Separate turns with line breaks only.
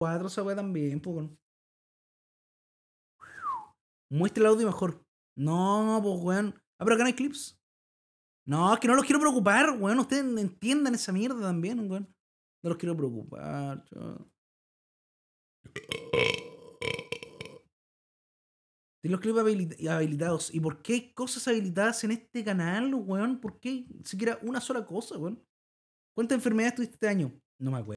4 se weón también, pues. Muestra el audio mejor. No, pues weón. Ah, pero acá no hay clips. No, es que no los quiero preocupar, weón. Ustedes entiendan esa mierda también, weón. No los quiero preocupar, chaval. Tiene los clips habilitados. ¿Y por qué hay cosas habilitadas en este canal, weón? ¿Por qué siquiera una sola cosa, weón? ¿Cuántas enfermedades tuviste este año? No me acuerdo.